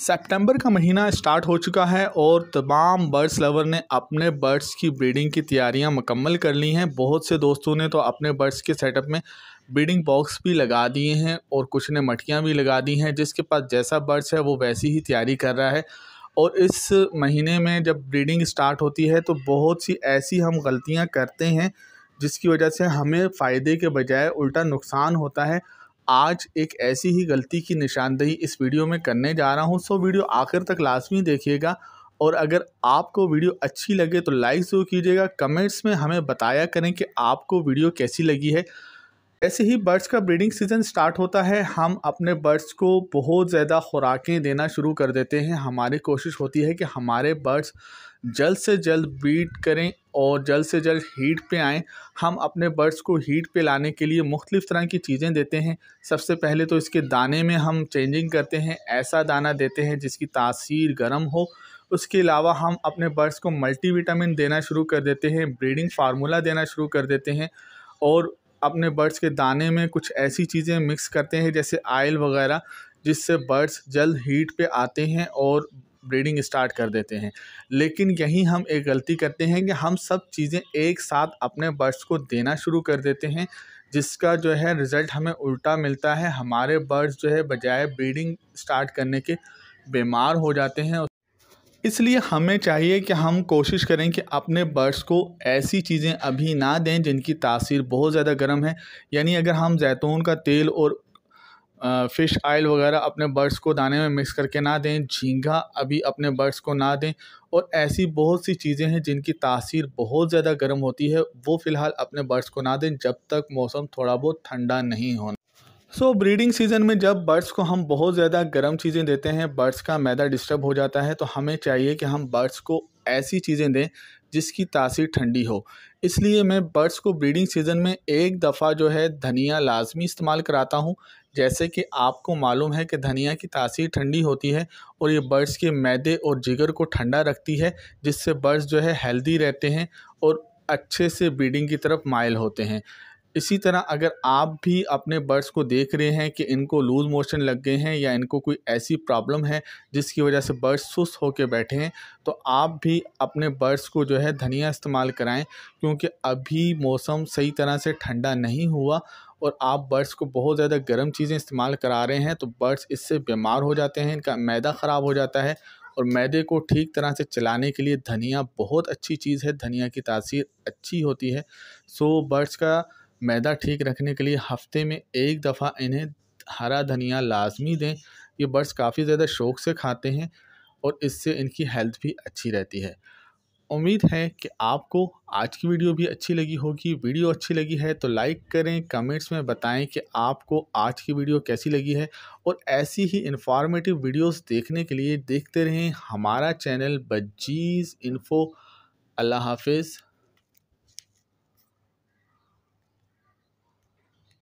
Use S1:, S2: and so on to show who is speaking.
S1: सितंबर का महीना स्टार्ट हो चुका है और तमाम बर्ड्स लवर ने अपने बर्ड्स की ब्रीडिंग की तैयारियां मुकम्मल कर ली हैं बहुत से दोस्तों ने तो अपने बर्ड्स के सेटअप में ब्रीडिंग बॉक्स भी लगा दिए हैं और कुछ ने मटकियां भी लगा दी हैं जिसके पास जैसा बर्ड्स है वो वैसी ही तैयारी कर रहा है और इस महीने में जब ब्रीडिंग स्टार्ट होती है तो बहुत सी ऐसी हम गलतियाँ करते हैं जिसकी वजह से हमें फ़ायदे के बजाय उल्टा नुकसान होता है आज एक ऐसी ही गलती की निशानदेही इस वीडियो में करने जा रहा हूँ सो वीडियो आखिर तक लाजमी देखिएगा और अगर आपको वीडियो अच्छी लगे तो लाइक ज़रूर कीजिएगा कमेंट्स में हमें बताया करें कि आपको वीडियो कैसी लगी है ऐसे ही बर्ड्स का ब्रीडिंग सीज़न स्टार्ट होता है हम अपने बर्ड्स को बहुत ज़्यादा खुराकें देना शुरू कर देते हैं हमारी कोशिश होती है कि हमारे बर्ड्स जल्द से जल्द ब्रीड करें और जल्द से जल्द हीट पे आएं हम अपने बर्ड्स को हीट पे लाने के लिए मुख्तलिफ़ तरह की चीज़ें देते हैं सबसे पहले तो इसके दाने में हम चेंजिंग करते हैं ऐसा दाना देते हैं जिसकी तासीर गर्म हो उसके अलावा हम अपने बर्ड्स को मल्टीविटामिन देना शुरू कर देते हैं ब्रीडिंग फार्मूला देना शुरू कर देते हैं और अपने बर्ड्स के दाने में कुछ ऐसी चीज़ें मिक्स करते हैं जैसे आयल वगैरह जिससे बर्ड्स जल्द हीट पे आते हैं और ब्रीडिंग स्टार्ट कर देते हैं लेकिन यहीं हम एक गलती करते हैं कि हम सब चीज़ें एक साथ अपने बर्ड्स को देना शुरू कर देते हैं जिसका जो है रिज़ल्ट हमें उल्टा मिलता है हमारे बर्ड्स जो है बजाय ब्रीडिंग स्टार्ट करने के बीमार हो जाते हैं इसलिए हमें चाहिए कि हम कोशिश करें कि अपने बर्ड्स को ऐसी चीज़ें अभी ना दें जिनकी तासीर बहुत ज़्यादा गर्म है यानी अगर हम जैतून का तेल और फ़िश आयल वगैरह अपने बर्ड्स को दाने में मिक्स करके ना दें झींगा अभी अपने बर्ड्स को ना दें और ऐसी बहुत सी चीज़ें हैं जिनकी तासीर बहुत ज़्यादा गर्म होती है वो फ़िलहाल अपने बर्ड्स को ना दें जब तक मौसम थोड़ा बहुत ठंडा नहीं होना सो so, ब्रीडिंग सीज़न में जब बर्ड्स को हम बहुत ज़्यादा गर्म चीज़ें देते हैं बर्ड्स का मैदा डिस्टर्ब हो जाता है तो हमें चाहिए कि हम बर्ड्स को ऐसी चीज़ें दें जिसकी तासीर ठंडी हो इसलिए मैं बर्ड्स को ब्रीडिंग सीज़न में एक दफ़ा जो है धनिया लाजमी इस्तेमाल कराता हूँ जैसे कि आपको मालूम है कि धनिया की तासीर ठंडी होती है और ये बर्ड्स के मैदे और जिगर को ठंडा रखती है जिससे बर्ड्स जो है हेल्दी रहते हैं और अच्छे से ब्रीडिंग की तरफ माइल होते हैं इसी तरह अगर आप भी अपने बर्ड्स को देख रहे हैं कि इनको लूज़ मोशन लग गए हैं या इनको कोई ऐसी प्रॉब्लम है जिसकी वजह से बर्ड्स सुस्त होकर बैठे हैं तो आप भी अपने बर्ड्स को जो है धनिया इस्तेमाल कराएं क्योंकि अभी मौसम सही तरह से ठंडा नहीं हुआ और आप बर्ड्स को बहुत ज़्यादा गर्म चीज़ें इस्तेमाल करा रहे हैं तो बर्ड्स इससे बीमार हो जाते हैं इनका मैदा ख़राब हो जाता है और मैदे को ठीक तरह से चलाने के लिए धनिया बहुत अच्छी चीज़ है धनिया की तासीर अच्छी होती है सो बर्ड्स का मैदा ठीक रखने के लिए हफ्ते में एक दफ़ा इन्हें हरा धनिया लाजमी दें ये बर्ड्स काफ़ी ज़्यादा शौक से खाते हैं और इससे इनकी हेल्थ भी अच्छी रहती है उम्मीद है कि आपको आज की वीडियो भी अच्छी लगी होगी वीडियो अच्छी लगी है तो लाइक करें कमेंट्स में बताएं कि आपको आज की वीडियो कैसी लगी है और ऐसी ही इंफॉर्मेटिव वीडियोस देखने के लिए देखते रहें हमारा चैनल बजीज़ इन्फो अल्लाह हाफिज़